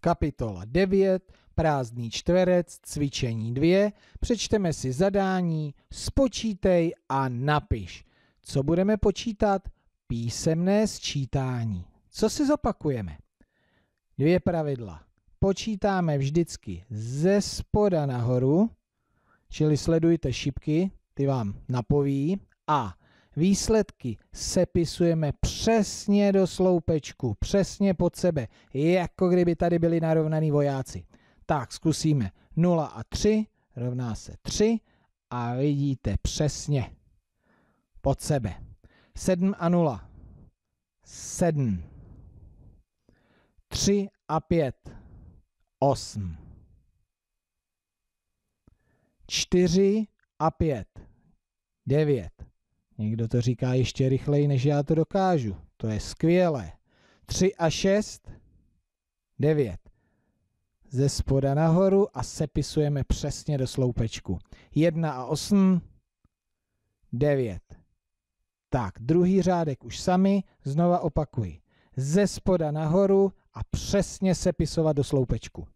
Kapitola 9, prázdný čtverec, cvičení 2, přečteme si zadání, spočítej a napiš. Co budeme počítat? Písemné sčítání. Co si zopakujeme? Dvě pravidla. Počítáme vždycky ze spoda nahoru, čili sledujte šipky, ty vám napoví, a Výsledky sepisujeme přesně do sloupečku, přesně pod sebe, jako kdyby tady byli narovnaní vojáci. Tak zkusíme. 0 a 3 rovná se 3 a vidíte přesně pod sebe. 7 a 0. 7. 3 a 5. 8. 4 a 5. 9. Někdo to říká ještě rychleji, než já to dokážu. To je skvělé. 3 a 6, 9. Ze spoda nahoru a sepisujeme přesně do sloupečku. 1 a 8, 9. Tak, druhý řádek už sami, znova opakuji. Ze spoda nahoru a přesně sepisovat do sloupečku.